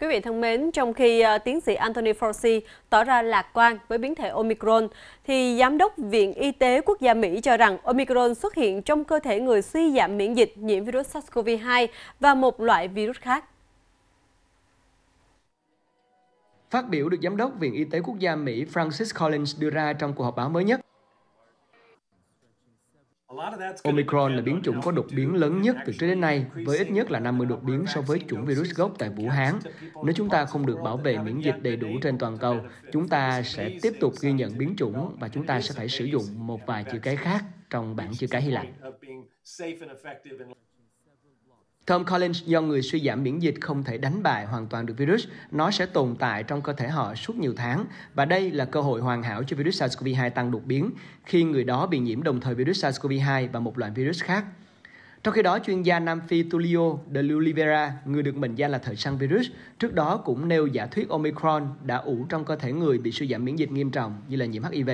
Quý vị thân mến, trong khi ờ, tiến sĩ Anthony Fauci tỏ ra lạc quan với biến thể Omicron, thì Giám đốc Viện Y tế Quốc gia Mỹ cho rằng Omicron xuất hiện trong cơ thể người suy giảm miễn dịch nhiễm virus SARS-CoV-2 và một loại virus khác. Phát biểu được Giám đốc Viện Y tế Quốc gia Mỹ Francis Collins đưa ra trong cuộc họp báo mới nhất, Omicron là biến chủng có đột biến lớn nhất từ trước đến nay, với ít nhất là 50 đột biến so với chủng virus gốc tại Vũ Hán. Nếu chúng ta không được bảo vệ miễn dịch đầy đủ trên toàn cầu, chúng ta sẽ tiếp tục ghi nhận biến chủng và chúng ta sẽ phải sử dụng một vài chữ cái khác trong bảng chữ cái Hy Lạp. Tom Collins do người suy giảm miễn dịch không thể đánh bại hoàn toàn được virus, nó sẽ tồn tại trong cơ thể họ suốt nhiều tháng và đây là cơ hội hoàn hảo cho virus SARS-CoV-2 tăng đột biến khi người đó bị nhiễm đồng thời virus SARS-CoV-2 và một loại virus khác. Trong khi đó, chuyên gia Nam Phi Tulio de Oliveira, người được mệnh danh là thợ săn virus, trước đó cũng nêu giả thuyết Omicron đã ủ trong cơ thể người bị suy giảm miễn dịch nghiêm trọng như là nhiễm HIV.